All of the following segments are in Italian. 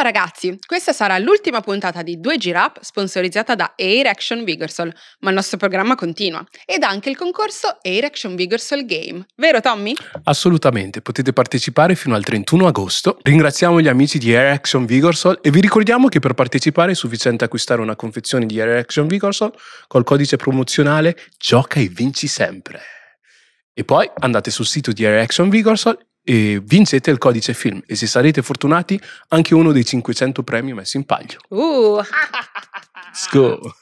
Ciao ragazzi, questa sarà l'ultima puntata di 2 Gear Up sponsorizzata da Air Action Vigorsol, ma il nostro programma continua ed anche il concorso Air Action Vigorsol Game, vero Tommy? Assolutamente, potete partecipare fino al 31 agosto. Ringraziamo gli amici di Air Action Vigorsol e vi ricordiamo che per partecipare è sufficiente acquistare una confezione di Air Action Vigorsol col codice promozionale Gioca e vinci sempre. E poi andate sul sito di Air Action Vigorsol e vincete il codice film e se sarete fortunati anche uno dei 500 premi messi in palio. Uh. Let's go!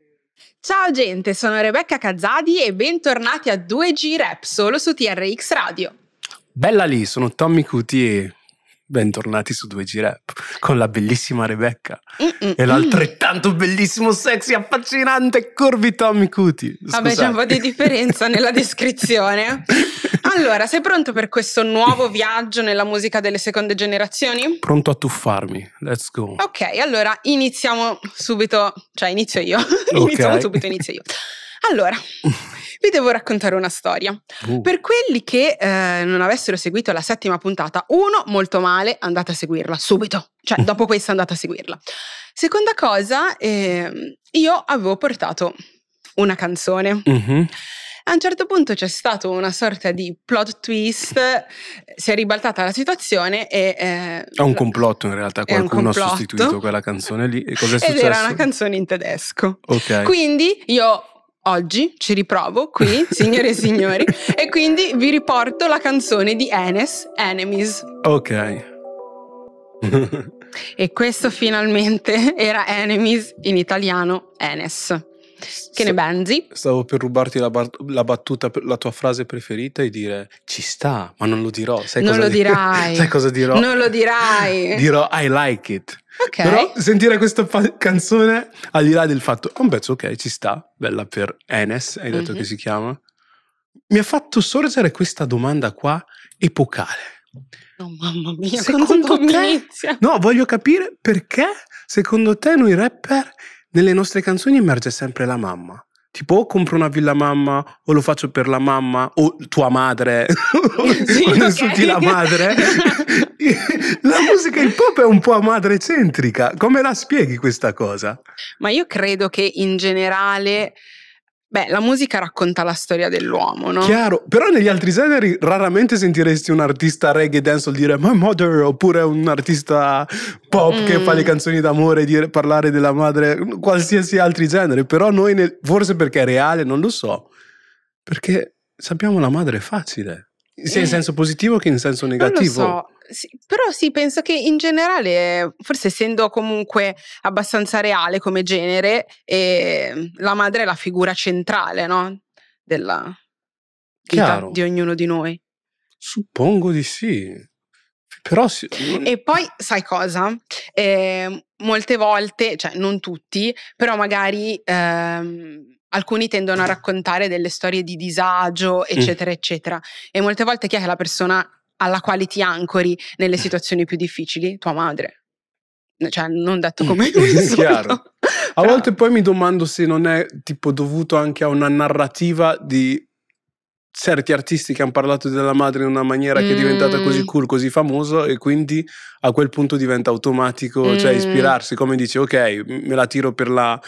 Ciao gente, sono Rebecca Cazzadi e bentornati a 2G Rap solo su TRX Radio. Bella lì, sono Tommy Cuti e Bentornati su 2G Rap con la bellissima Rebecca mm mm e l'altrettanto bellissimo, sexy, affascinante Corby Tommy Cuti. Vabbè, c'è un po' di differenza nella descrizione. Allora, sei pronto per questo nuovo viaggio nella musica delle seconde generazioni? Pronto a tuffarmi, let's go. Ok, allora iniziamo subito, cioè inizio io. Okay. iniziamo subito, inizio io. Allora. vi devo raccontare una storia. Uh. Per quelli che eh, non avessero seguito la settima puntata, uno, molto male, andate a seguirla subito. Cioè, uh. dopo questa andate a seguirla. Seconda cosa, eh, io avevo portato una canzone. Uh-huh. A un certo punto c'è stato una sorta di plot twist, si è ribaltata la situazione e... Eh, è un complotto in realtà, qualcuno ha sostituito quella canzone lì. E cosa è successo? Ed era una canzone in tedesco. Okay. Quindi io Oggi ci riprovo qui, signore e signori, e quindi vi riporto la canzone di Enes, Enemies. Ok. e questo finalmente era Enemies in italiano, Enes. Che ne pensi? Stavo per rubarti la, bar- la, battuta, la tua frase preferita e dire ci sta, ma non lo dirò. Sai non cosa lo dir- dirai. sai cosa dirò? Non lo dirai. Dirò I like it. Okay. Però sentire questa fa- canzone, al di là del fatto, oh, un pezzo ok, ci sta, bella per Enes, hai detto mm-hmm. che mhm. si chiama, mi ha fatto sorgere questa domanda qua epocale. Oh, mamma mia, secondo te? Inizia? No, voglio capire perché secondo te noi rapper nelle nostre canzoni emerge sempre la mamma. Tipo o oh, compro una villa mamma o lo faccio per la mamma o tua madre sì, o insulti la madre. la musica hip hop è un po' madre centrica. Come la spieghi questa cosa? Ma io credo che in generale Beh, la musica racconta la storia dell'uomo, no? Chiaro, però negli altri generi raramente sentiresti un artista reggae dancehall dire My Mother oppure un artista pop mm. che fa le canzoni d'amore dire, parlare della madre, qualsiasi altri genere, però noi nel, forse perché è reale, non lo so. Perché sappiamo la madre è facile, sia in mm. senso positivo che in senso negativo. Non lo so sì, però sì, penso che in generale, forse essendo comunque abbastanza reale come genere, eh, la madre è la figura centrale, no? Della vita di ognuno di noi. Suppongo di sì. Però sì. E poi sai cosa? Eh, molte volte, cioè non tutti, però magari ehm, alcuni tendono a mm. raccontare delle storie di disagio, mm. eccetera, mm. eccetera. E molte volte chi è che la persona alla quale ti ancori nelle eh. situazioni più difficili? Tua madre. Cioè, non detto mm. come un A volte poi mi domando se non è tipo dovuto anche a una narrativa di certi artisti che hanno parlato della madre in una maniera mm. che è diventata così mm. cool, così famosa e quindi a quel punto diventa automatico, cioè, mm. cioè ispirarsi, come dici, ok, me la tiro per la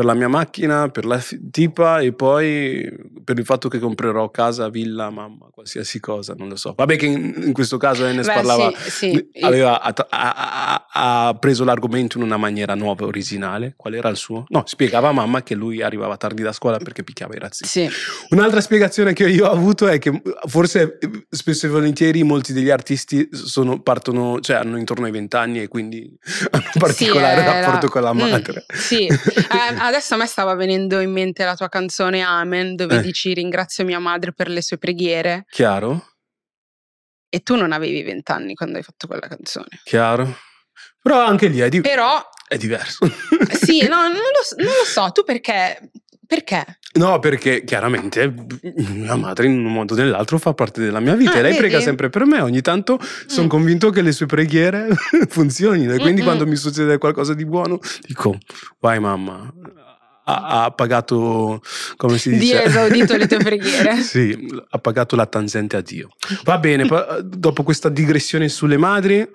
per la mia macchina, per la tipa e poi per il fatto che comprerò casa, villa, mamma, qualsiasi cosa, non lo so. Vabbè che in, in questo caso Enes Beh, parlava, sì, sì. Aveva, ha, ha, ha, preso l'argomento in una maniera nuova, originale. Qual era il suo? No, spiegava a mamma che lui arrivava tardi da scuola perché picchiava i razzisti. Sì. Un'altra spiegazione che io ho avuto è che forse spesso e volentieri molti degli artisti sono, partono, cioè hanno intorno ai vent'anni e quindi hanno un particolare eh, rapporto con la mm, madre. Mm, sì, eh, adesso a me stava venendo in mente la tua canzone Amen, dove eh. dici ringrazio mia madre per le sue preghiere. Chiaro. E tu non avevi vent'anni quando hai fatto quella canzone. Chiaro. Però anche lì è, di- Però, è diverso. sì, no, non lo, non lo so. Tu perché perché? No, perché chiaramente la madre in un modo o nell'altro fa parte della mia vita ah, e lei vedi? prega sempre per me. Ogni tanto mm. sono convinto che le sue preghiere funzionino e quindi Mm-mm. quando mi succede qualcosa di buono dico vai mamma, ha, pagato, come si dice? Dio esaudito le tue preghiere. sì, ha pagato la tangente a Dio. Va bene, dopo questa digressione sulle madri,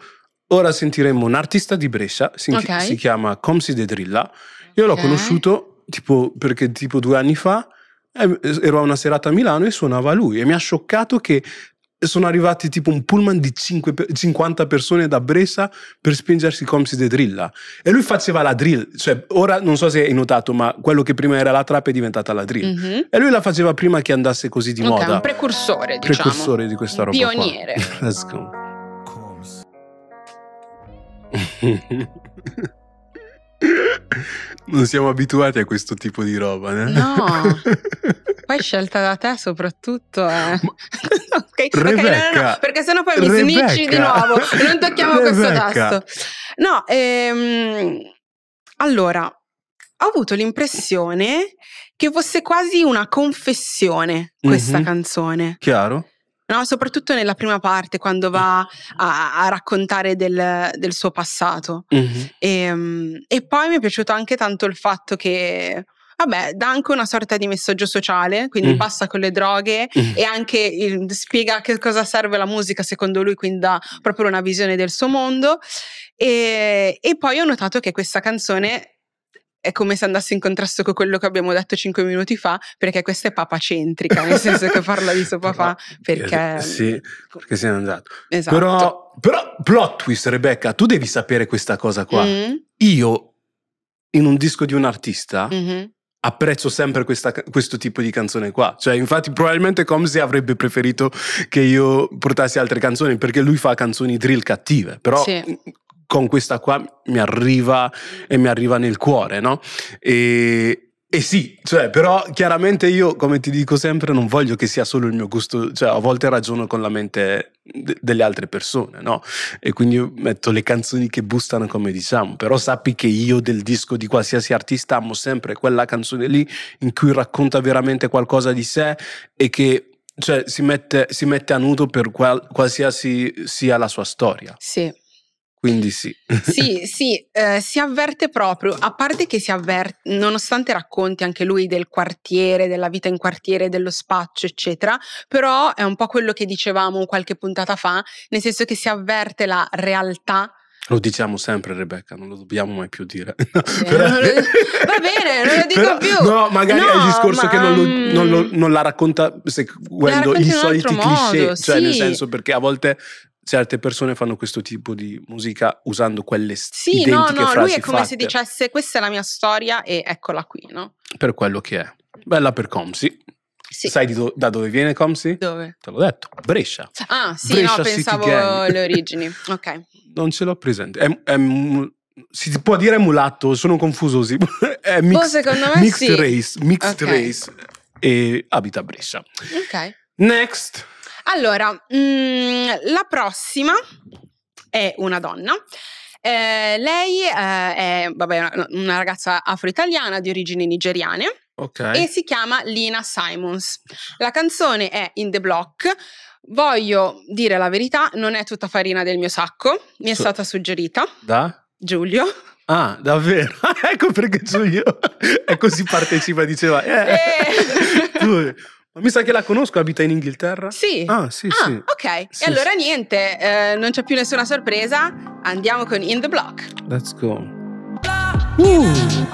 ora sentiremo un artista di Brescia, si, okay. si chiama Comsi De Drilla. Io l'ho conosciuto tipo, perché tipo due anni fa eh, ero a una serata a Milano e suonava lui e mi ha scioccato che sono arrivati tipo un pullman di 5, 50 persone da Brescia per spingersi Comsi de Drilla. E lui faceva la drill, cioè ora non so se hai notato, ma quello che prima era la trap è diventata la drill. Mm-hmm. E lui la faceva prima che andasse così di okay, moda. un precursore, diciamo. Precursore di questa roba. Pioniere. Qua. Let's go. Non siamo abituati a questo tipo di roba, né? Eh? No. Poi scelta da te soprattutto eh. okay. Rebecca, okay, no, no, perché sennò poi mi Rebecca, snicci di nuovo. Non tocchiamo Rebecca. questo tasto. No, ehm, allora, ho avuto l'impressione che fosse quasi una confessione questa mm-hmm. canzone. Chiaro. No, soprattutto nella prima parte, quando va a, a raccontare del, del, suo passato. Mm-hmm. Ehm, e, e, poi mi è piaciuto anche tanto il fatto che. Vabbè, dà anche una sorta di messaggio sociale, quindi mm-hmm. passa con le droghe mm-hmm. e anche il, spiega che cosa serve la musica secondo lui, quindi dà proprio una visione del suo mondo. E, e poi ho notato che questa canzone è come se andasse in contrasto con quello che abbiamo detto cinque minuti fa, perché questa è papa centrica, nel senso che parla di suo papà perché... Sì, mm, perché sei andato. Esatto. Però, però, plot twist, Rebecca, tu devi sapere questa cosa qua. Mm-hmm. Io, in un disco di un artista, mm-hmm. apprezzo sempre questa, questo tipo di canzone qua. Cioè, infatti, probabilmente Comsey avrebbe preferito che io portassi altre canzoni, perché lui fa canzoni drill cattive, però... Sì con questa qua mi arriva e mi arriva nel cuore, no? E, e sì, cioè, però chiaramente io, come ti dico sempre, non voglio che sia solo il mio gusto, cioè a volte ragiono con la mente de- delle altre persone, no? E quindi metto le canzoni che bustano, come diciamo, però sappi che io del disco di qualsiasi artista amo sempre quella canzone lì in cui racconta veramente qualcosa di sé e che cioè, si, mette, si mette a nudo per qual- qualsiasi sia la sua storia. Sì. Quindi sì. sì, sì, eh, si avverte proprio, a parte che si avverte, nonostante racconti anche lui del quartiere, della vita in quartiere, dello spaccio, eccetera, però è un po' quello che dicevamo qualche puntata fa, nel senso che si avverte la realtà lo diciamo sempre, Rebecca, non lo dobbiamo mai più dire. Eh, no, va bene, non lo dico però, più. No, magari no, è il discorso ma, che non, lo, non, lo, non, la racconta seguendo i soliti cliché, modo, cioè sì. nel senso perché a volte certe persone fanno questo tipo di musica usando quelle stesse sì, identiche no, no, lui è come fatte. se dicesse questa è la mia storia e eccola qui, no? Per quello che è. Bella per Comsi. Sì. Sai do- da dove viene Comsi? Dove? Te l'ho detto, Brescia. Ah, sì, Brescia no, pensavo le origini. Ok. non ce l'ho presente. È, è, si può dire mulatto, sono confuso. Si, è mixed, oh, mixed sì. race, mixed okay. race e abita a Brescia. Ok. Next. Allora, mh, mm, la prossima è una donna. Eh, lei eh, è vabbè, una, una ragazza afro-italiana di origini nigeriane. Okay. E si chiama Lina Simons. La canzone è In the Block. Voglio dire la verità, non è tutta farina del mio sacco, mi è Su- stata suggerita da Giulio. Ah, davvero? ecco perché Giulio è così partecipa, diceva. Eh, e... Eh. Ma mi sa che la conosco, abita in Inghilterra? Sì. Ah, sì, ah, sì. Ok, sì, e allora sì. niente, eh, non c'è più nessuna sorpresa, andiamo con In the Block. Let's go. Uh.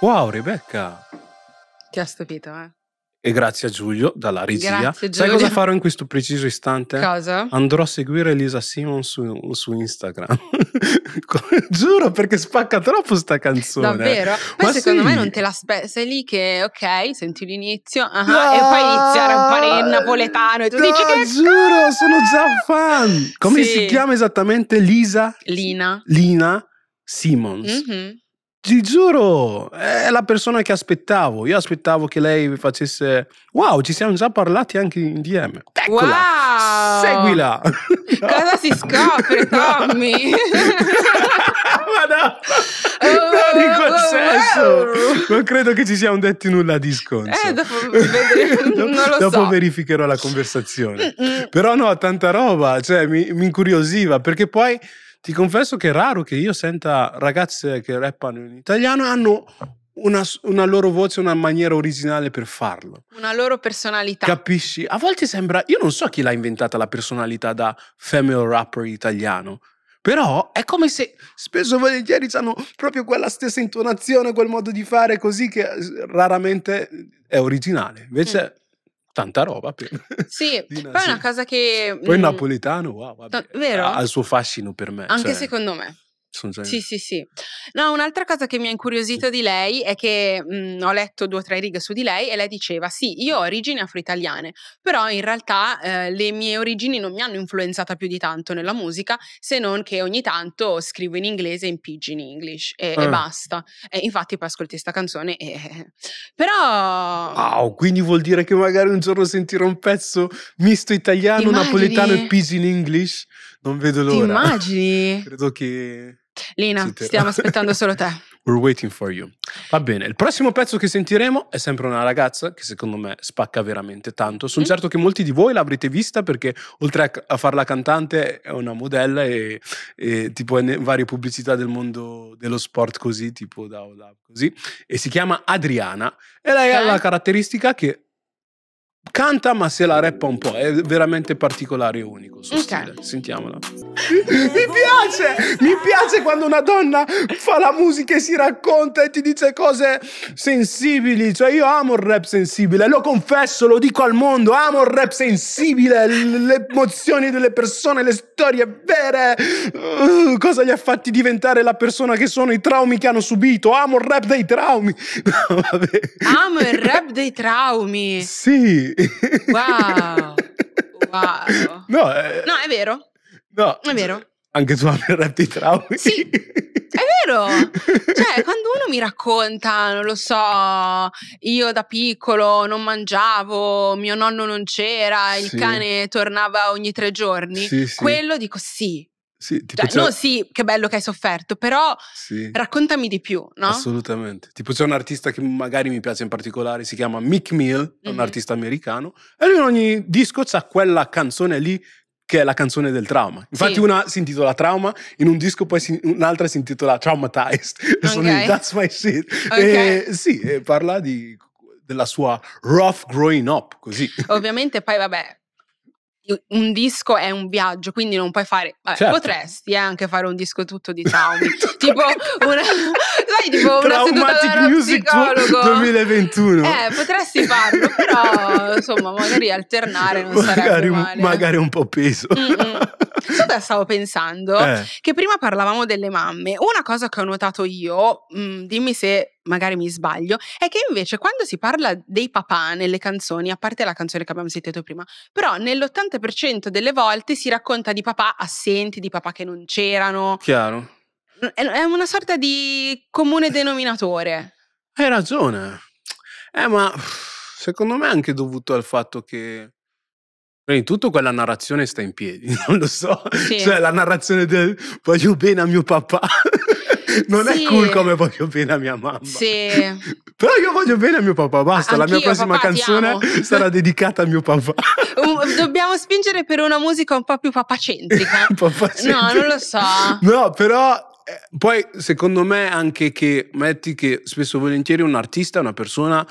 Wow, Rebecca. Ti ha stupito, eh? E grazie a Giulio dalla regia. Grazie, Giulio. Sai cosa farò in questo preciso istante? Cosa? Andrò a seguire Elisa Simon su, su Instagram. Giuro perché spacca troppo sta canzone. Davvero? Poi Ma secondo sì. me non te la l'aspetti. Sei lì che, ok, senti l'inizio uh-huh, no, e poi inizia a rompere il napoletano e tu no, dici che... Giuro, sono già fan! Come sì. si chiama esattamente Lisa? Lina. Lina Simons. Mm-hmm ti giuro, è la persona che aspettavo. Io aspettavo che lei facesse wow, ci siamo già parlati anche in DM. Eccola, wow! Seguila! Cosa si scopre, Tommy? Ma no! Non in quel senso! Non credo che ci siamo detti nulla di sconso. Eh, dopo, vedremo, dopo so. verificherò la conversazione. Mm, mm. Però no, tanta roba, cioè mi, mi incuriosiva, perché poi ti confesso che è raro che io senta ragazze che rappano in italiano hanno una, una, loro voce, una maniera originale per farlo. Una loro personalità. Capisci? A volte sembra, io non so chi l'ha inventata la personalità da female rapper italiano. Però è come se spesso e volentieri hanno proprio quella stessa intonazione, quel modo di fare così che eh, raramente è originale. Invece mm tanta roba. Per... Sì, poi è una cosa che... Poi il mm, napoletano, wow, vabbè, ha il suo fascino per me. Anche cioè... secondo me. Sì, sì, sì. No, un'altra cosa che mi ha incuriosito di lei è che mh, mhmm, ho letto due o tre righe su di lei e lei diceva: Sì, io ho origini afro-italiane, però in realtà eh, le mie origini non mi hanno influenzata più di tanto nella musica, se non che ogni tanto scrivo in inglese in pidgin English e, ah. e basta. E infatti poi ascolti questa canzone e... Eh, eh. Però... Wow, quindi vuol dire che magari un giorno sentirò un pezzo misto italiano, napoletano e pidgin English? Non vedo l'ora. Ti immagini? Credo che Lina, stiamo aspettando solo te. We're waiting for you. Va bene, il prossimo pezzo che sentiremo è sempre una ragazza che secondo me spacca veramente tanto. Sono mm. certo che molti di voi l'avrete vista perché oltre a farla cantante è una modella e, e tipo in varie pubblicità del mondo dello sport così, tipo da, da così. E si chiama Adriana e lei okay. ha la caratteristica che Canta ma se la rappa un po', è veramente particolare e unico. Suo okay. stile. Sentiamola. mi piace, mi piace quando una donna fa la musica e si racconta e ti dice cose sensibili. Cioè io amo il rap sensibile, lo confesso, lo dico al mondo, amo il rap sensibile, le emozioni delle persone, le storie vere, uh, cosa li ha fatti diventare la persona che sono, i traumi che hanno subito. Amo il rap dei traumi. No, amo il rap dei traumi. Sì. Wow. wow. No, è... no, è vero. No, è vero. Anche tu aver rap di traumi. Sì, è vero. Cioè, quando uno mi racconta, non lo so, io da piccolo non mangiavo, mio nonno non c'era, il cane tornava ogni tre giorni, sì, quello dico sì, sì, cioè, c'è... No, sì, che bello che hai sofferto, però sì. raccontami di più, no? Assolutamente. Tipo c'è un artista che magari mi piace in particolare, si chiama Mick Mill, mm-hmm. è un mhm. artista americano, e lui in ogni disco c'ha quella canzone lì che è la canzone del trauma. Infatti sì. una si intitola Trauma, in un disco poi si, un'altra si intitola Traumatized. Okay. Sono in That's My Shit. Okay. E, sì, e parla di, della sua rough growing up, così. Ovviamente poi vabbè, un disco è un viaggio, quindi non puoi fare. Vabbè, certo. Potresti eh, anche fare un disco tutto di traumi, tipo una, sai, tipo una Traumatic Music 2021. Eh, potresti farlo, però insomma, magari alternare non magari, sarebbe male. Eh. Magari un po' peso. Mm-mm che cosa stavo pensando? Eh. Che prima parlavamo delle mamme. Una cosa che ho notato io, mh, mm, dimmi se magari mi sbaglio, è che invece quando si parla dei papà nelle canzoni, a parte la canzone che abbiamo sentito prima, però nell'80% delle volte si racconta di papà assenti, di papà che non c'erano. Chiaro. È una sorta di comune denominatore. Hai ragione. Eh, ma secondo me è anche dovuto al fatto che Prima di tutto quella narrazione sta in piedi, non lo so. Sì. Cioè la narrazione del voglio bene a mio papà. non sì. è cool come voglio bene a mia mamma. Sì. Però io voglio bene a mio papà, basta. Anch'io, la mia prossima papà, canzone sarà dedicata a mio papà. Dobbiamo spingere per una musica un po' più papacentrica. papacentrica. No, non lo so. No, però eh, poi secondo me anche che metti che spesso e volentieri un artista una persona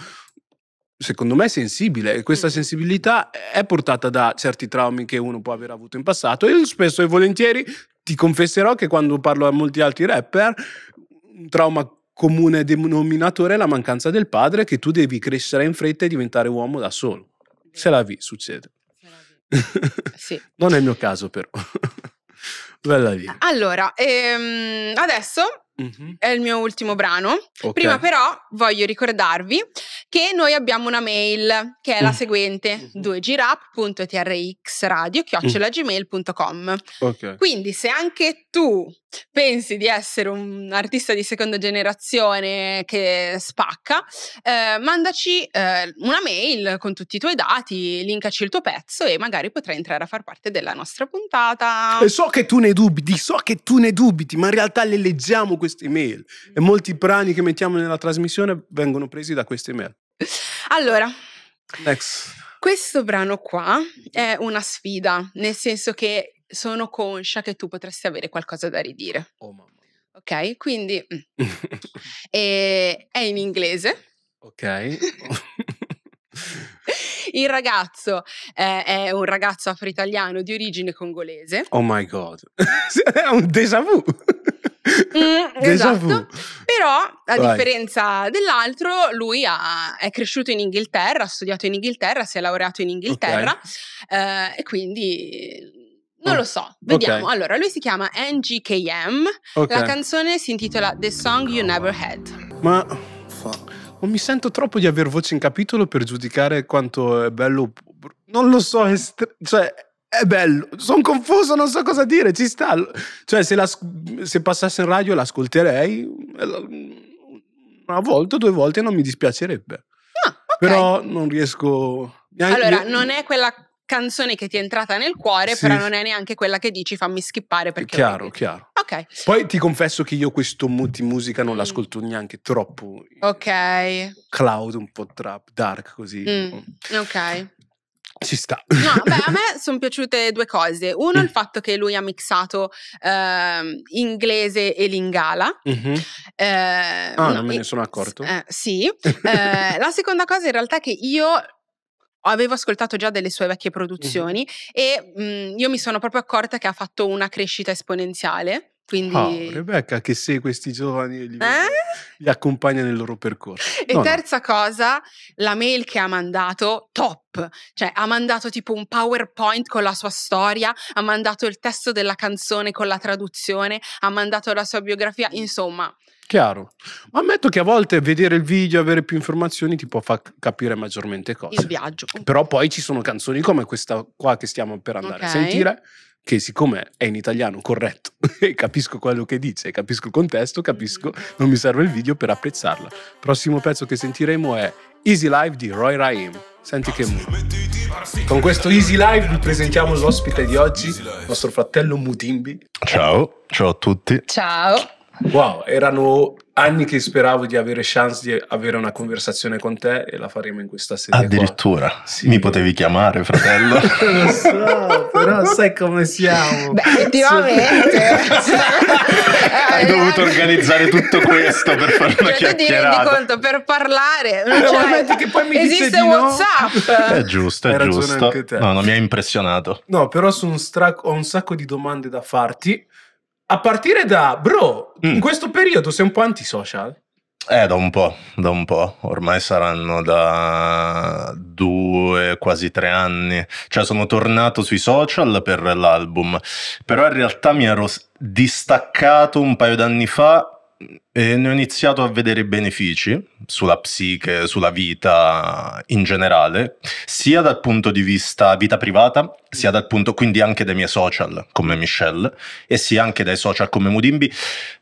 secondo me, sensibile. E questa mm. sensibilità è portata da certi traumi che uno può aver avuto in passato. Io spesso e volentieri ti confesserò che quando parlo a molti altri rapper, un trauma comune denominatore è la mancanza del padre, che tu devi crescere in fretta e diventare uomo da solo. Se la vi, succede. La vi. sì. non è il mio caso, però. Bella via. Allora, ehm, adesso Mm-hmm. È il mio ultimo brano. Okay. Prima però voglio ricordarvi che noi abbiamo una mail che è la mm. seguente: 2girap.trxradio.gmail.com. Okay. Quindi se anche tu pensi di essere un artista di seconda generazione che spacca, eh, mandaci eh, una mail con tutti i tuoi dati, linkaci il tuo pezzo e magari potrai entrare a far parte della nostra puntata. E so che tu ne dubiti, so che tu ne dubiti, ma in realtà le leggiamo queste mail e molti brani che mettiamo nella trasmissione vengono presi da queste mail. Allora, Next. Questo brano qua è una sfida, nel senso che sono conscia che tu potresti avere qualcosa da ridire. Oh mamma. Ok, quindi mm. e, è in inglese. Ok. Il ragazzo eh, è un ragazzo afro-italiano di origine congolese. Oh my god, è un déjà vu. Mm, esatto. Però, a Vai. differenza dell'altro, lui ha, è cresciuto in Inghilterra, ha studiato in Inghilterra, si è laureato in Inghilterra okay. eh, e quindi non lo so, vediamo. Okay. Allora, lui si chiama NGKM. Okay. La canzone si intitola The Song You Never Had. Ma non mi sento troppo di aver voce in capitolo per giudicare quanto è bello. Non lo so, è stre- cioè è bello. Sono confuso, non so cosa dire. Ci sta. Cioè, se, la, se passasse in radio l'ascolterei una volta, due volte non mi dispiacerebbe. Ah, okay. Però non riesco. Allora, non è quella canzone che ti è entrata nel cuore, sì. però non è neanche quella che dici fammi skippare perché... Chiaro, chiaro. Ok. Poi ti confesso che io questo musica non mm. l'ascolto neanche troppo. Eh, ok. Cloud, un po' trap, dark così. Mm. Ok. Ci sta. No, beh, a me sono piaciute due cose. Uno, mm. il fatto che lui ha mixato eh, inglese e lingala. Mm-hmm. Eh, ah, no, non me ne sono accorto. Eh, sì. Eh, la seconda cosa in realtà è che io avevo ascoltato già delle sue vecchie produzioni mm-hmm. e mh, mhmm, io mi sono proprio accorta che ha fatto una crescita esponenziale. Quindi... Oh, Rebecca che segue questi giovani e li, eh? li accompagna nel loro percorso. E no, terza no. cosa, la mail che ha mandato, top, cioè ha mandato tipo un PowerPoint con la sua storia, ha mandato il testo della canzone con la traduzione, ha mandato la sua biografia, insomma, Chiaro. Ma ammetto che a volte vedere il video, avere più informazioni ti può far capire maggiormente cose. Il viaggio. Però poi ci sono canzoni come questa qua che stiamo per andare okay. a sentire, che siccome è in italiano corretto e capisco quello che dice, capisco il contesto, capisco, mm-hmm. non mi serve il video per apprezzarla. prossimo pezzo che sentiremo è Easy Live di Roy Raim. Senti che con questo Easy Live vi presentiamo l'ospite di oggi, nostro fratello Mutimbi. Ciao, ciao a tutti. Ciao. Wow, erano anni che speravo di avere chance di avere una conversazione con te e la faremo in questa sera. Addirittura, sì. mi potevi chiamare fratello. Lo so, però sai come siamo. Beh, effettivamente. Hai dovuto organizzare tutto questo per fare una cioè, chiacchierata. Ti rendi conto, per parlare. Cioè, esiste Whatsapp. No. È giusto, è Hai giusto. No, non mi ha impressionato. No, però un strac- ho un sacco di domande da farti a partire da, bro, mm. in questo periodo sei un po' antisocial. Eh, da un po', da un po', ormai saranno da due, quasi tre anni, cioè sono tornato sui social per l'album, però in realtà mi ero distaccato un paio d'anni fa e ne ho iniziato a vedere i benefici sulla psiche, sulla vita in generale, sia dal punto di vista vita privata, sia dal punto quindi anche dai miei social come Michelle e sia anche dai social come Mudimbi,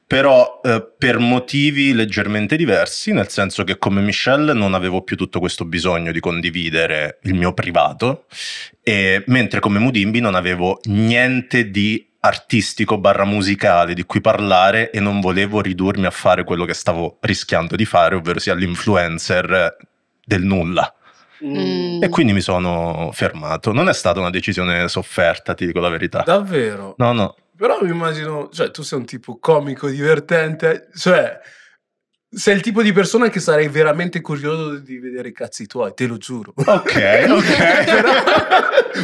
però eh, per motivi leggermente diversi, nel senso che come Michelle non avevo più tutto questo bisogno di condividere il mio privato, e, mentre come Mudimbi non avevo niente di artistico barra musicale di cui parlare e non volevo ridurmi a fare quello che stavo rischiando di fare, ovvero sia l'influencer eh, del nulla. Mm. E quindi mi sono fermato. Non è stata una decisione sofferta, ti dico la verità. Davvero? No, no. Però mi immagino, cioè tu sei un tipo comico, divertente, cioè sei il tipo di persona che sarei veramente curioso di vedere i cazzi tuoi, te lo giuro. Ok, ok. Però,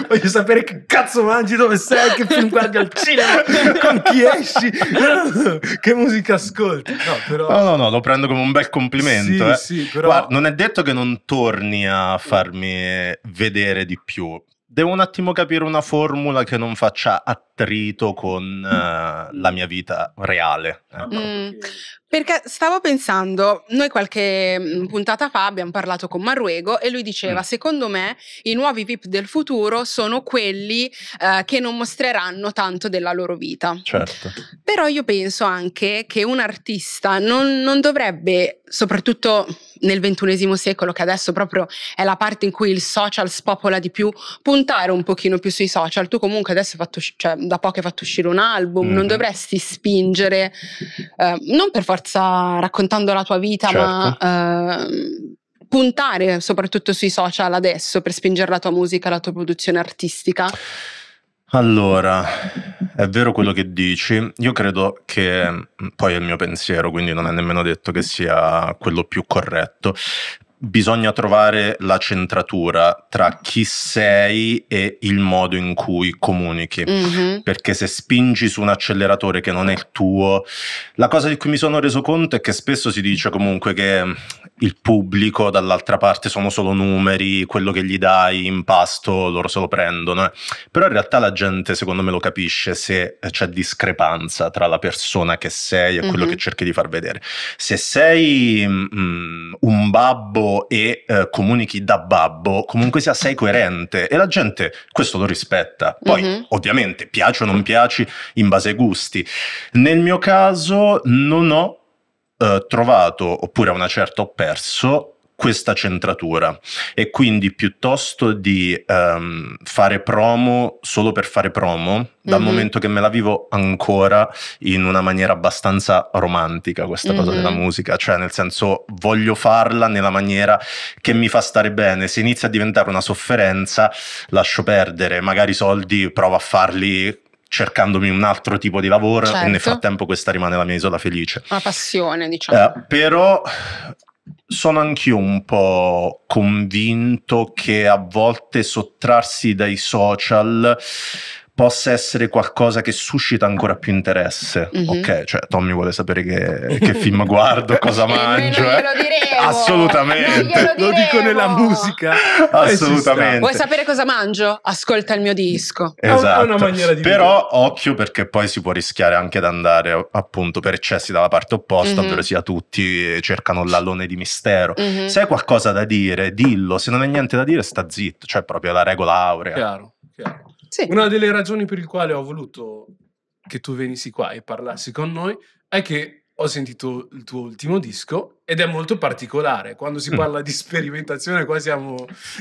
voglio sapere che cazzo mangi, dove sei, che film guardi al cinema, con chi esci, che musica ascolti. No, però... no, no, no, lo prendo come un bel complimento. Sì, eh. sì, però... Guarda, non è detto che non torni a farmi vedere di più. Devo un attimo capire una formula che non faccia attrito con uh, la mia vita reale. Ecco. Mm. Perché stavo pensando, noi qualche mm, puntata fa abbiamo parlato con Marruego e lui diceva, mm. secondo me i nuovi VIP del futuro sono quelli eh, che non mostreranno tanto della loro vita. Certo. Però io penso anche che un artista non, non dovrebbe, soprattutto nel ventunesimo secolo, che adesso proprio è la parte in cui il social spopola di più, puntare un pochino più sui social. Tu comunque adesso hai fatto, cioè, da poco hai fatto uscire un album, mm. non mm-hmm. dovresti spingere, eh, non per forza forza raccontando la tua vita, certo. ma eh, puntare soprattutto sui social adesso per spingere la tua musica, la tua produzione artistica? Allora, è vero quello che dici, io credo che mm, poi è il mio pensiero, quindi non è nemmeno detto che sia quello più corretto, bisogna trovare la centratura tra chi sei e il modo in cui comunichi, mm-hmm. perché se spingi su un acceleratore che non è il tuo, la cosa di cui mi sono reso conto è che spesso si dice comunque che il pubblico dall'altra parte sono solo numeri, quello che gli dai in pasto loro se lo prendono, eh. però in realtà la gente secondo me lo capisce se c'è discrepanza tra la persona che sei e quello mm-hmm. che cerchi di far vedere. Se sei mm, mm un babbo e eh, comunichi da babbo, comunque sia sei coerente e la gente questo lo rispetta. Poi mm-hmm. ovviamente piace o non piaci in base ai gusti. Nel mio caso non ho eh, trovato, oppure a una certa ho perso, questa centratura e quindi piuttosto di um, fare promo solo per fare promo, dal mm-hmm. momento che me la vivo ancora in una maniera abbastanza romantica questa mm-hmm. cosa della mm-hmm. musica, cioè nel senso voglio farla nella maniera che mi fa stare bene, se inizia a diventare una sofferenza lascio perdere, magari i soldi provo a farli cercandomi un altro tipo di lavoro certo. e nel certo. frattempo questa rimane la mia isola felice. Una passione, diciamo. Eh, però sono anch'io un po' convinto che a volte sottrarsi dai social possa essere qualcosa che suscita ancora più interesse. Mm-hmm. Ok, cioè Tommy vuole sapere che, che film guardo, cosa mangio. Non eh. diremo. Assolutamente. Non Lo dico nella musica. Eh, Assolutamente. Vuoi sapere cosa mangio? Ascolta il mio disco. Esatto. È una maniera di Però vivere. occhio perché poi si può rischiare anche ad andare appunto per eccessi dalla parte opposta, mm-hmm. ovvero sia tutti eh, cercano l'allone di mistero. Mm-hmm. Se hai qualcosa da dire, dillo, se non hai niente da dire sta zitto, cioè proprio la regola aurea. Chiaro, chiaro. Sì. Una delle ragioni per le quali ho voluto che tu venissi qua e parlassi con noi è che ho sentito il tuo ultimo disco ed è molto particolare. Quando si mm. parla di sperimentazione qua siamo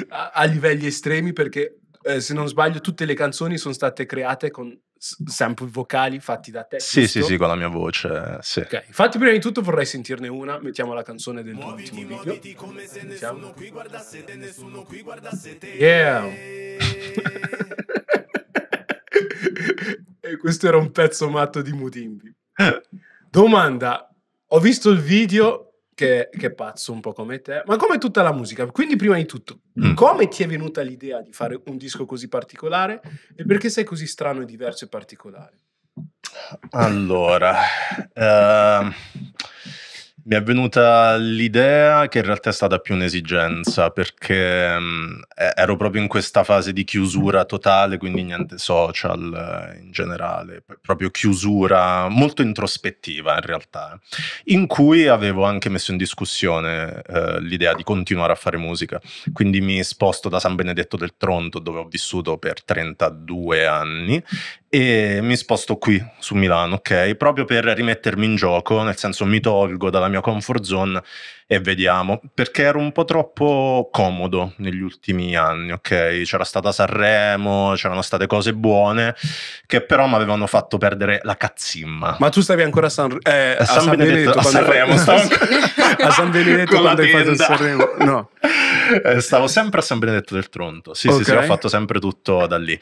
a, a livelli estremi perché eh, se non sbaglio tutte le canzoni sono state create con sample vocali fatti da te. Sì, giusto? sì, sì, con la mia voce. Sì. Okay. Infatti, prima di tutto vorrei sentirne una. Mettiamo la canzone del muoviti, video. Muoviti come se nessuno qui guardasse te, nessuno qui guardasse te. Yeah. Questo era un pezzo matto di Mutimbi. Domanda, ho visto il video che, che, è pazzo un po' come te, ma come tutta la musica. Quindi prima di tutto, mm. come ti è venuta l'idea di fare un disco così particolare e perché sei così strano e diverso e particolare? Allora, uh mi è venuta l'idea che in realtà è stata più un'esigenza perché mh, mm, ero proprio in questa fase di chiusura totale, quindi niente social in generale, proprio chiusura molto introspettiva in realtà, in cui avevo anche messo in discussione eh, l'idea di continuare a fare musica. Quindi mi sposto da San Benedetto del Tronto dove ho vissuto per 32 anni e mi sposto qui su Milano, ok? Proprio per rimettermi in gioco, nel senso mi tolgo dalla mia comfort zone e vediamo, perché ero un po' troppo comodo negli ultimi anni, ok? C'era stata Sanremo, c'erano state cose buone che però mi avevano fatto perdere la cazzimma. Ma tu stavi ancora a, San, eh, a, San, San Benedetto, Benedetto a Sanremo, stavo a San Benedetto quando hai fatto Sanremo. No. Eh, stavo sempre a San Benedetto del Tronto. Sì, okay. sì, sì, ho fatto sempre tutto da lì.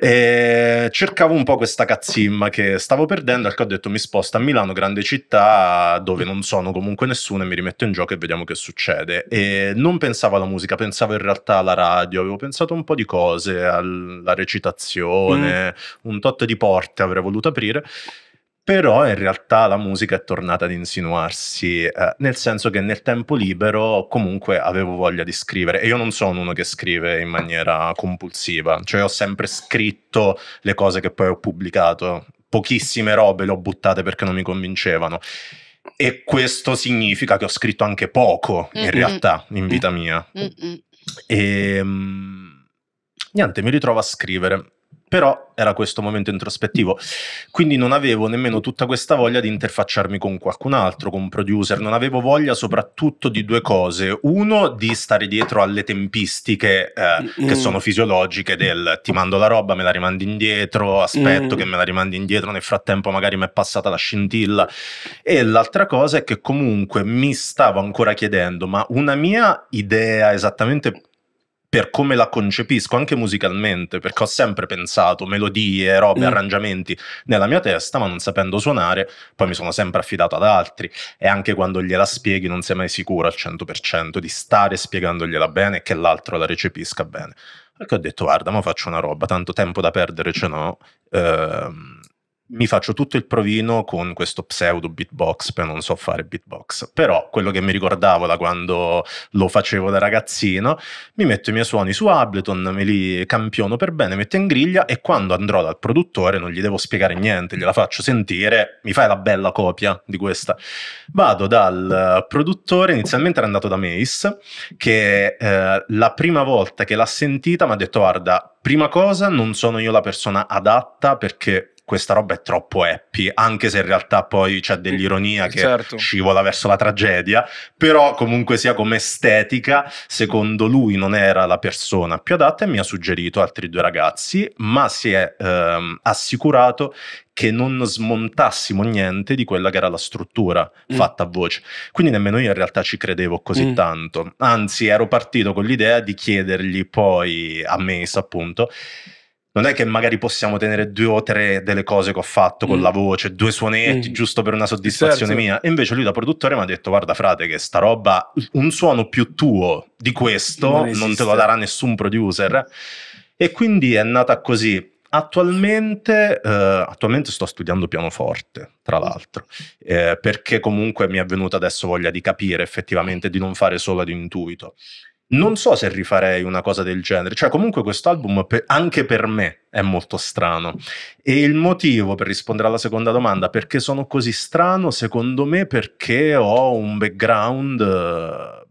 E cercavo un po' questa cazzimma che stavo perdendo, al che ho detto mi sposto a Milano, grande città, dove non sono comunque nessuno e mi rimetto in gioco e vediamo che succede. E non pensavo alla musica, pensavo in realtà alla radio, avevo pensato un po' di cose, alla recitazione, mm. un tot di porte avrei voluto aprire però in realtà la musica è tornata ad insinuarsi, eh, nel senso che nel tempo libero comunque avevo voglia di scrivere e io non sono uno che scrive in maniera compulsiva, cioè ho sempre scritto le cose che poi ho pubblicato, pochissime robe le ho buttate perché non mi convincevano. E questo significa che ho scritto anche poco, in mm-hmm. realtà, in vita mia. Mm-hmm. E ehm, mh, niente, mi ritrovo a scrivere però era questo momento introspettivo. Quindi non avevo nemmeno tutta questa voglia di interfacciarmi con qualcun altro, con un producer, non avevo voglia soprattutto di due cose. Uno, di stare dietro alle tempistiche eh, mm. che sono fisiologiche del ti mando la roba, me la rimandi indietro, aspetto mm. che me la rimandi indietro, nel frattempo magari mi è passata la scintilla. E l'altra cosa è che comunque mi stavo ancora chiedendo, ma una mia idea esattamente per come la concepisco anche musicalmente, perché ho sempre pensato melodie, robe, mm. arrangiamenti nella mia testa, ma non sapendo suonare, poi mi sono sempre affidato ad altri e anche quando gliela spieghi non sei mai sicuro al 100% di stare spiegandogliela bene e che l'altro la recepisca bene. Perché ho detto, guarda, ma faccio una roba, tanto tempo da perdere ce n'ho, ehm, mi faccio tutto il provino con questo pseudo beatbox, per non so fare beatbox, però quello che mi ricordavo da quando lo facevo da ragazzino, mi metto i miei suoni su Ableton, me li campiono per bene, metto in griglia e quando andrò dal produttore non gli devo spiegare niente, gliela faccio sentire, mi fai la bella copia di questa. Vado dal produttore, inizialmente era andato da Mace, che eh, la prima volta che l'ha sentita mi ha detto guarda, prima cosa non sono io la persona adatta perché questa roba è troppo happy, anche se in realtà poi c'è dell'ironia mm, che certo. scivola verso la tragedia, però comunque sia come estetica, secondo lui non era la persona più adatta e mi ha suggerito altri due ragazzi, ma si è ehm, assicurato che non smontassimo niente di quella che era la struttura mm. fatta a voce. Quindi nemmeno io in realtà ci credevo così mm. tanto. Anzi, ero partito con l'idea di chiedergli poi a Mace, appunto, non è che magari possiamo tenere due o tre delle cose che ho fatto mm. con la voce, due suonetti, mm. giusto per una soddisfazione certo. mia. E invece lui da produttore mi ha detto, guarda frate, che sta roba, un suono più tuo di questo non, non te lo darà nessun producer. E quindi è nata così. Attualmente, eh, attualmente, sto studiando pianoforte, tra mm. l'altro, eh, perché comunque mi è venuta adesso voglia di capire effettivamente, di non fare solo ad intuito non so se rifarei una cosa del genere, cioè comunque questo album per, anche per me è molto strano e il motivo per rispondere alla seconda domanda, perché sono così strano, secondo me perché ho un background eh,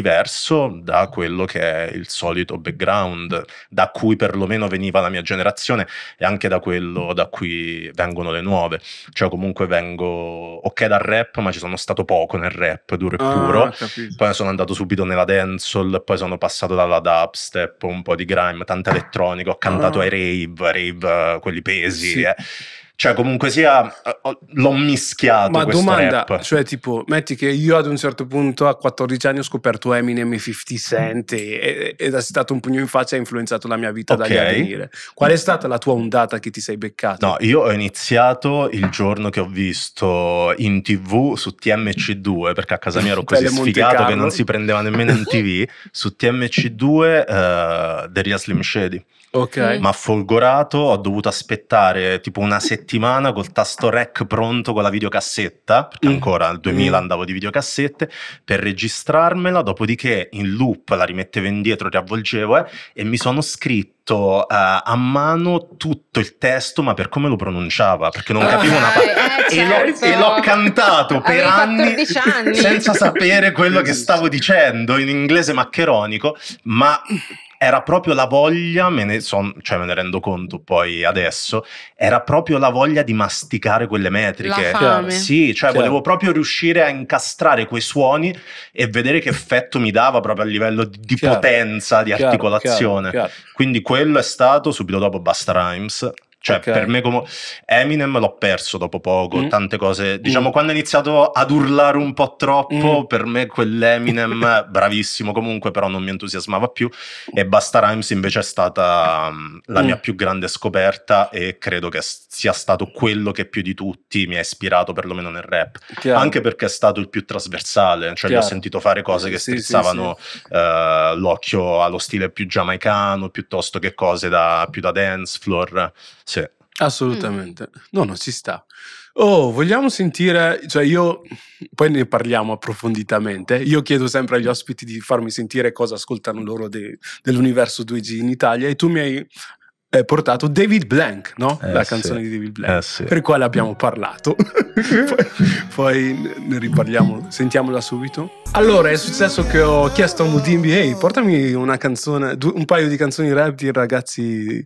diverso da quello che è il solito background da cui perlomeno veniva la mia generazione e anche da quello da cui vengono le nuove. Cioè comunque vengo ok dal rap, ma ci sono stato poco nel rap duro e ah, puro. Ah, poi sono andato subito nella dancehall, poi sono passato dalla dubstep, un po' di grime, tanto elettronico, ho cantato ah. ai rave, rave quelli pesi. Sì. Eh cioè, comunque sia, l'ho mischiato. Ma domanda, rap. cioè, tipo, metti che io ad un certo punto a 14 anni ho scoperto Eminem e 50 Cent e, ed è stato un pugno in faccia e ha influenzato la mia vita okay. dagli anni a venire. Qual è stata la tua ondata che ti sei beccato? No, io ho iniziato il giorno che ho visto in tv su TMC2, perché a casa mia ero così sfigato che non si prendeva nemmeno in tv, su TMC2 uh, eh, The Real Slim Shady. Ok. Ma folgorato, ho dovuto aspettare tipo una settimana settimana col tasto rec pronto con la videocassetta, perché mm. ancora al 2000 mm. andavo di videocassette, per registrarmela, dopodiché in loop la rimettevo indietro, riavvolgevo eh, e mi sono scritto scritto uh, eh, a mano tutto il testo, ma per come lo pronunciava, perché non capivo una parte. Eh, eh certo. e, e, l'ho cantato per anni, anni, senza sapere quello che esatto. stavo dicendo in inglese maccheronico, ma era proprio la voglia, me ne, son, cioè me ne rendo conto poi adesso, era proprio la voglia di masticare quelle metriche. Sì, cioè Chiaro. volevo proprio riuscire a incastrare quei suoni e vedere che effetto mi dava proprio a livello di Chiaro. potenza, di Chiaro, articolazione. Quindi que- quello è stato subito dopo Bust Rhymes cioè, okay. per me come Eminem l'ho perso dopo poco, mm. tante cose. Mm. Diciamo, mm. quando ha iniziato ad urlare un po' troppo, mm. per me quell'Eminem, bravissimo comunque, però non mi entusiasmava più. E Basta Rhymes invece è stata mm, la mm. mia più grande scoperta e credo che sia stato quello che più di tutti mi ha ispirato, perlomeno nel rap. Chiaro. Anche perché è stato il più trasversale, cioè ho sentito fare cose che strizzavano sì, sì. eh, l'occhio allo stile più giamaicano, piuttosto che cose da, più da dance floor sì. Assolutamente. Mm. No, non si sta. Oh, vogliamo sentire, cioè io, poi ne parliamo approfonditamente, io chiedo sempre agli ospiti di farmi sentire cosa ascoltano loro de, dell'universo 2G in Italia e tu mi hai portato David Blank, no? Eh, la canzone sì. di David Blank, eh, sì. per quale abbiamo parlato. poi, poi, ne riparliamo, sentiamola subito. Allora, è successo che ho chiesto a Mudimbi, ehi, hey, portami una canzone, un paio di canzoni rap di ragazzi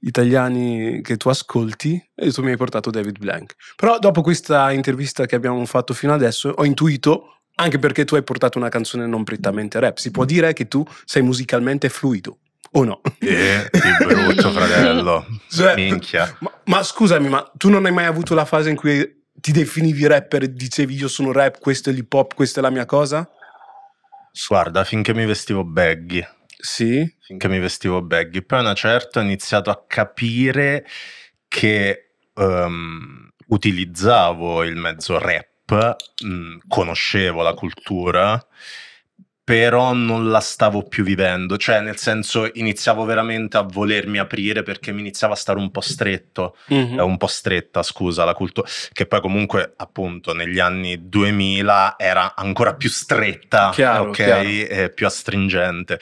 italiani che tu ascolti, e tu mi hai portato David Blank. Però dopo questa intervista che abbiamo fatto fino adesso, ho intuito, anche perché tu hai portato una canzone non prettamente rap, si può dire che tu sei musicalmente fluido o no? Eh, che brutto fratello. Cioè, Minchia. Ma, ma scusami, ma tu non hai mai avuto la fase in cui ti definivi rapper e dicevi io sono rap, questo è l'hip hop, questa è la mia cosa? Guarda, finché mi vestivo baggy. Sì. Finché mi vestivo baggy. Poi a una certa ho iniziato a capire che um, utilizzavo il mezzo rap, mh, conoscevo la cultura però non la stavo più vivendo, cioè nel senso iniziavo veramente a volermi aprire perché mi iniziava a stare un po' stretto, mm-hmm. Eh, un po' stretta, scusa, la cultura, che poi comunque appunto negli anni 2000 era ancora più stretta, chiaro, ok, chiaro. Eh, più astringente.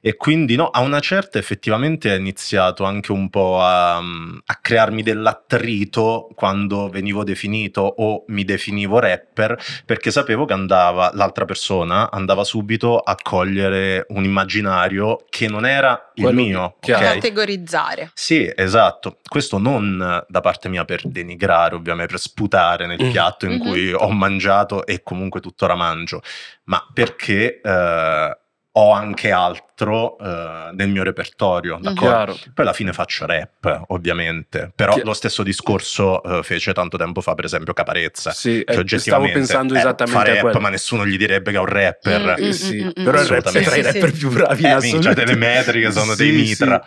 E quindi no, a una certa effettivamente è iniziato anche un po' a, a crearmi dell'attrito quando venivo definito o mi definivo rapper, perché sapevo che andava l'altra persona, andava subito riuscito a cogliere un immaginario che non era il Quello mio. Che okay? Categorizzare. Sì, esatto. Questo non da parte mia per denigrare, ovviamente, per sputare nel mm. piatto in mm-hmm. cui ho mangiato e comunque tuttora mangio, ma perché eh, ho anche altro eh, nel mio repertorio. Mhm. D'accordo? Mm-hmm. Poi alla fine faccio rap, ovviamente. Però Chiaro. lo stesso discorso eh, fece tanto tempo fa, per esempio, Caparezza. Sì, che eh, oggettivamente stavo pensando eh, esattamente fa rap, quello. ma nessuno gli direbbe che è un rapper. Mm-hmm. Sì, mm-hmm. Però il rap è tra i rapper più bravi in eh, assoluto. Cioè, delle metriche sono dei mitra.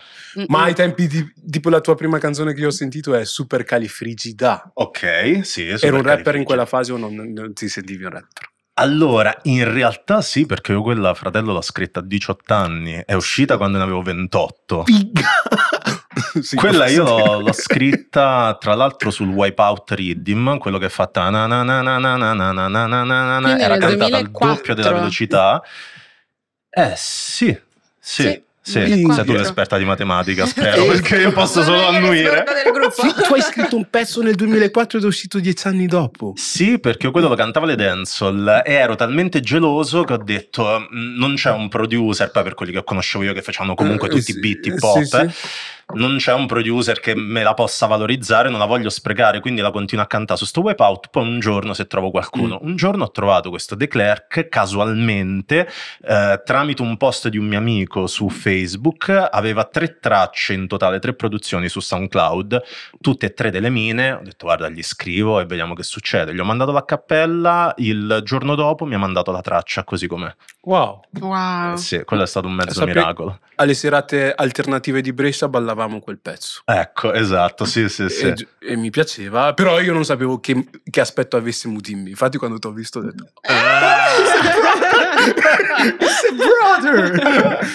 Ma ai tempi di, tipo la tua prima canzone che io ho sentito è Super Supercalifrigida. Ok, sì. Era un rapper in quella fase o non, non ti sentivi un rapper? Allora, in realtà sì, perché io quella fratello l'ho scritta a 18 anni, è uscita quando ne avevo 28. sì, quella io l'ho, l'ho, scritta tra l'altro sul Wipeout Riddim, quello che è fatta na na na na na na na na na na na era cantata al doppio della velocità. Eh sì, sì. sì. Sì, Quindi, sei tu l'esperta di matematica, spero, perché io posso solo annuire. tu hai scritto un pezzo nel 2004 ed è uscito dieci anni dopo. Sì, perché quello lo cantavo le Denzel e ero talmente geloso che ho detto mm, non c'è un producer, poi per quelli che conoscevo io che facevano comunque eh, tutti i beat hip hop, sì, non c'è un producer che me la possa valorizzare, non la voglio sprecare, quindi la continuo a cantare su sto wipeout. Poi un giorno, se trovo qualcuno, mm. un giorno ho trovato questo De Klerk casualmente eh, tramite un post di un mio amico su Facebook. Aveva tre tracce in totale, tre produzioni su SoundCloud, tutte e tre delle mine. Ho detto, guarda, gli scrivo e vediamo che succede. Gli ho mandato la cappella. Il giorno dopo mi ha mandato la traccia così com'è. Wow, wow. Eh, sì, quello è stato un mezzo eh, Sappi- miracolo alle serate alternative di Brescia ballavamo quel pezzo. Ecco, esatto, sì, sì, sì. E, e mi piaceva, però io non sapevo che, che aspetto avesse Mutimmi. Infatti quando ti ho visto ho detto... It's ah! a brother!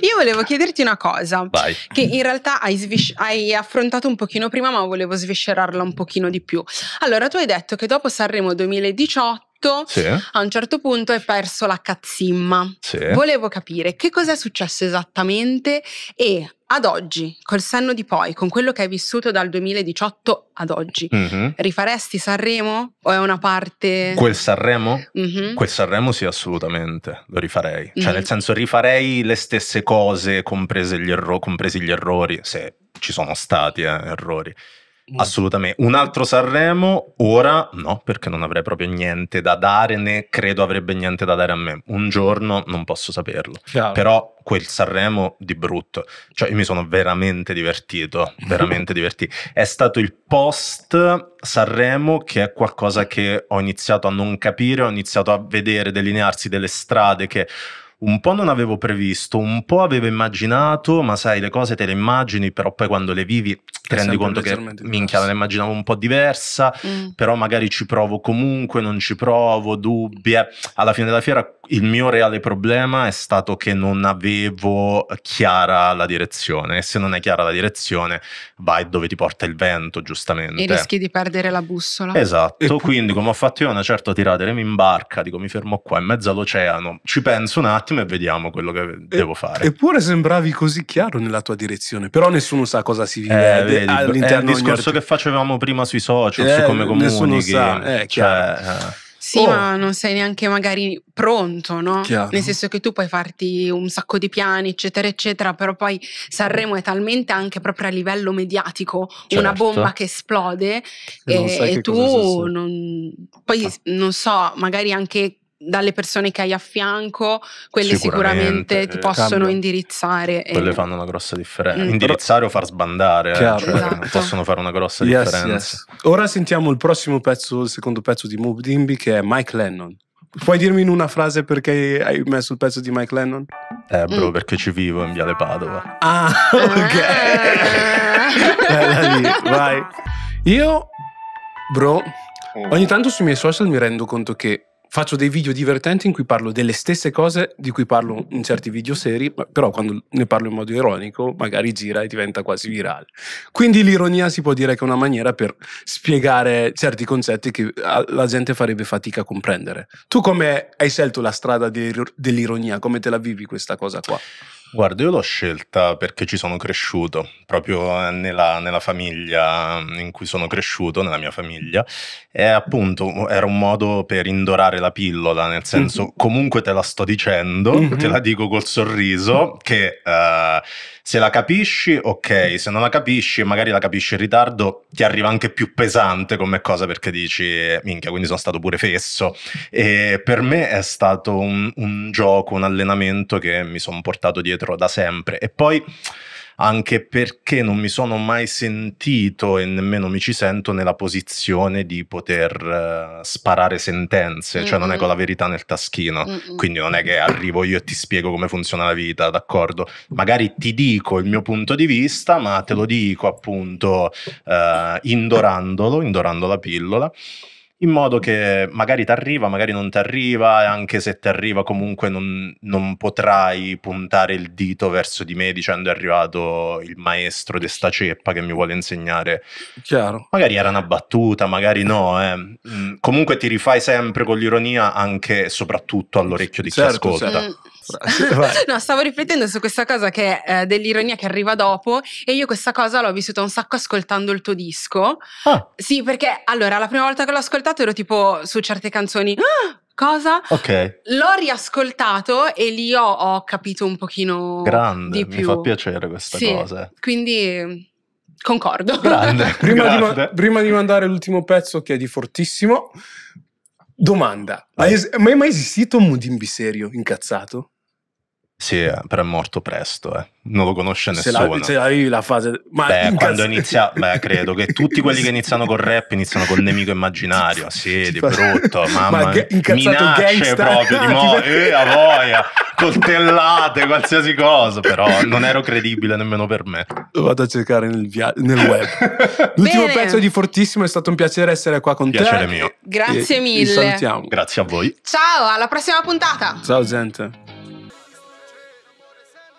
io volevo chiederti una cosa, Vai. che in realtà hai, svisci- hai affrontato un pochino prima, ma volevo sviscerarla un pochino di più. Allora, tu hai detto che dopo Sanremo 2018 tutto, sì. a un certo punto hai perso la cazzimma. Sì. Volevo capire che cosa è successo esattamente e ad oggi, col senno di poi, con quello che hai vissuto dal 2018 ad oggi, mm-hmm. rifaresti Sanremo o è una parte... Quel Sanremo? Mm-hmm. Quel Sanremo sì, assolutamente, lo rifarei. Cioè, mm-hmm. nel senso, rifarei le stesse cose, compresi gli, erro- compresi gli errori, se ci sono stati eh, errori Mm. Assolutamente. Un altro Sanremo, ora no, perché non avrei proprio niente da dare né credo avrebbe niente da dare a me. Un giorno non posso saperlo. Chiaro. Però quel Sanremo di brutto, cioè io mi sono veramente divertito, veramente divertito. È stato il post Sanremo che è qualcosa che ho iniziato a non capire, ho iniziato a vedere delinearsi delle strade che un po' non avevo previsto, un po' avevo immaginato, ma sai, le cose te le immagini, però poi quando le vivi ti rendi conto che diverso. minchia, la immaginavo un po' diversa, mm. però magari ci provo comunque, non ci provo, dubbi. Eh. Alla fine della fiera il mio reale problema è stato che non avevo chiara la direzione e se non è chiara la direzione vai dove ti porta il vento, giustamente. E rischi di perdere la bussola. Esatto, quindi come ho fatto io una certa tirata, mi in barca, dico mi fermo qua in mezzo all'oceano, ci penso un attimo e vediamo quello che e, devo fare. Eppure sembravi così chiaro nella tua direzione, però nessuno sa cosa si vive eh, vedi, all'interno. È il discorso che facevamo prima sui social, eh, su come comunichi. Nessuno sa, eh, cioè, eh sì, oh. ma non sei neanche magari pronto, no? Chiaro. Nel senso che tu puoi farti un sacco di piani, eccetera, eccetera, però poi Sanremo è talmente anche proprio a livello mediatico certo. una bomba che esplode e, e, e tu non... poi ah. non so, magari anche dalle persone che hai a fianco, quelle sicuramente, sicuramente ti eh, possono cambia. indirizzare. Quelle e... fanno una grossa differenza. Mm. Indirizzare o far sbandare, eh, cioè, esatto. possono fare una grossa yes, differenza. Yes. Ora sentiamo il prossimo pezzo, il secondo pezzo di Mob Dimby che è Mike Lennon. Puoi dirmi in una frase perché hai messo il pezzo di Mike Lennon? Eh, bro, mm. perché ci vivo in Viale Padova. Ah, ok. Eh. Bella lì, vai. Io, bro, mm. ogni tanto sui miei social mi rendo conto che faccio dei video divertenti in cui parlo delle stesse cose di cui parlo in certi video seri, però quando ne parlo in modo ironico magari gira e diventa quasi virale. Quindi l'ironia si può dire che è una maniera per spiegare certi concetti che la gente farebbe fatica a comprendere. Tu come hai scelto la strada dell'ironia? Come te la vivi questa cosa qua? Guarda, io l'ho scelta perché ci sono cresciuto, proprio eh, nella, nella, famiglia in cui sono cresciuto, nella mia famiglia, e appunto era un modo per indorare la pillola, nel senso mm-hmm. comunque te la sto dicendo, mm-hmm. te la dico col sorriso, che uh, se la capisci, ok, se non la capisci, magari la capisci in ritardo, ti arriva anche più pesante come cosa perché dici, minchia, quindi sono stato pure fesso. E per me è stato un, un gioco, un allenamento che mi sono portato dietro dietro da sempre. E poi anche perché non mi sono mai sentito e nemmeno mi ci sento nella posizione di poter uh, sparare sentenze, cioè mm-hmm. non è con la verità nel taschino, mm-hmm. quindi non è che arrivo io e ti spiego come funziona la vita, d'accordo? Magari ti dico il mio punto di vista, ma te lo dico appunto uh, indorandolo, indorando la pillola in modo che magari ti arriva, magari non ti arriva, e anche se ti arriva comunque non, non, potrai puntare il dito verso di me dicendo è arrivato il maestro di sta ceppa che mi vuole insegnare. Chiaro. Magari era una battuta, magari no. Eh. Mm, comunque ti rifai sempre con l'ironia anche e soprattutto all'orecchio di certo, chi ascolta. Certo. no, stavo riflettendo su questa cosa che, eh, dell'ironia che arriva dopo e io questa cosa l'ho vissuta un sacco ascoltando il tuo disco. Ah. Sì, perché allora la prima volta che l'ho ascoltato ero tipo su certe canzoni... Ah! cosa. Ok. L'ho riascoltato e lì ho, ho, capito un pochino Grande, di più. Mi fa piacere questa sì, cosa. Quindi concordo. Grande, prima, grande. Di ma- prima, Di mandare l'ultimo pezzo che è di fortissimo, domanda. ma è mai esistito un Mudimbi serio incazzato? Sì, però è morto presto, eh. non lo conosce se nessuno. La, se la la fase... Ma beh, quando inizia... Beh, credo che tutti quelli che iniziano col rap iniziano col nemico immaginario, ah, sì, di brutto, mamma mia. Ga- Minacce gangsta. proprio, di mo... eh, a voglia, coltellate, qualsiasi cosa, però non ero credibile nemmeno per me. Lo vado a cercare nel, via- nel web. L'ultimo Bene. pezzo di Fortissimo è stato un piacere essere qua con piacere te. Piacere mio. Grazie e, mille. salutiamo. Grazie a voi. Ciao, alla prossima puntata. Ciao gente.